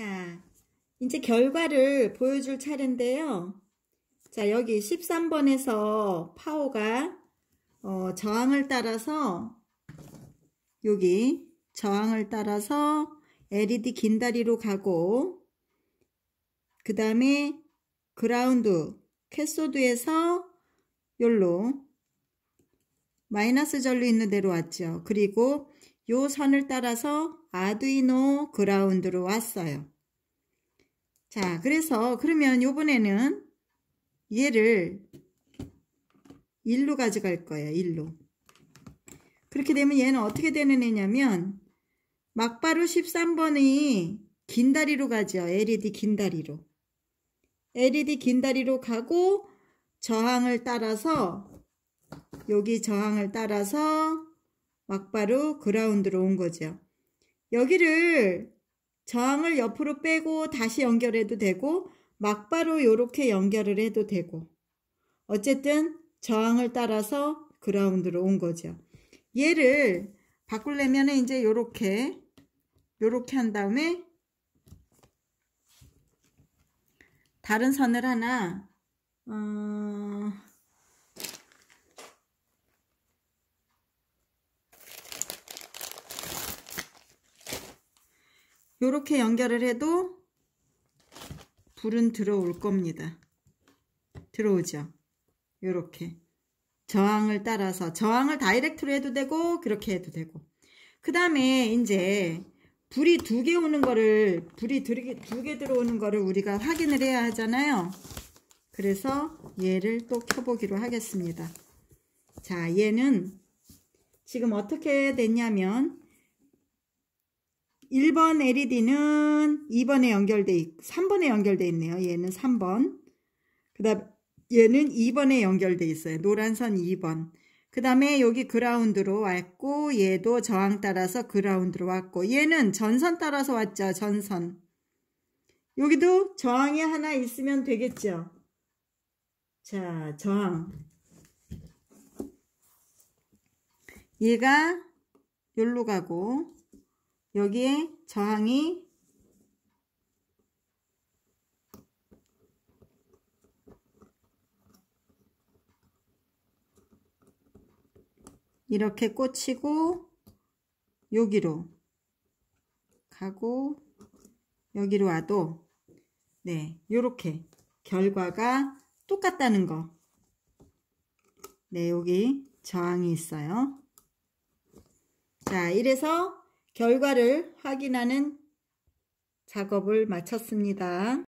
자, 이제 결과를 보여줄 차례인데요. 자, 여기 13번에서 파워가 어, 저항을 따라서 여기 저항을 따라서 LED 긴다리로 가고 그 다음에 그라운드 캐소드에서 열로 마이너스 절로 있는 대로 왔죠. 그리고 요 선을 따라서 아두이노 그라운드로 왔어요. 자, 그래서 그러면 요번에는 얘를 1로 가져갈 거예요. 1로 그렇게 되면 얘는 어떻게 되는 애냐면 막바로 13번이 긴 다리로 가죠. LED 긴 다리로. LED 긴 다리로 가고 저항을 따라서 여기 저항을 따라서 막바로 그라운드로 온 거죠. 여기를 저항을 옆으로 빼고 다시 연결해도 되고 막바로 이렇게 연결을 해도 되고 어쨌든 저항을 따라서 그라운드로 온 거죠. 얘를 바꿀려면 이제 이렇게이렇게한 다음에 다른 선을 하나 어... 이렇게 연결을 해도 불은 들어올 겁니다. 들어오죠. 이렇게 저항을 따라서 저항을 다이렉트로 해도 되고 그렇게 해도 되고 그 다음에 이제 불이 두 개 오는 거를 불이 두 개 들어오는 거를 우리가 확인을 해야 하잖아요. 그래서 얘를 또 켜보기로 하겠습니다. 자 얘는 지금 어떻게 됐냐면 1번 LED는 2번에 연결돼 있, 3번에 연결돼 있네요. 얘는 3번. 그 다음 얘는 2번에 연결돼 있어요. 노란 선 2번. 그 다음에 여기 그라운드로 왔고 얘도 저항 따라서 그라운드로 왔고 얘는 전선 따라서 왔죠. 전선. 여기도 저항이 하나 있으면 되겠죠. 자, 저항. 얘가 여기로 가고 여기에 저항이 이렇게 꽂히고 여기로 가고 여기로 와도 네이렇게 결과가 똑같다는 거 네, 여기 저항이 있어요. 자, 이래서 결과를 확인하는 작업을 마쳤습니다.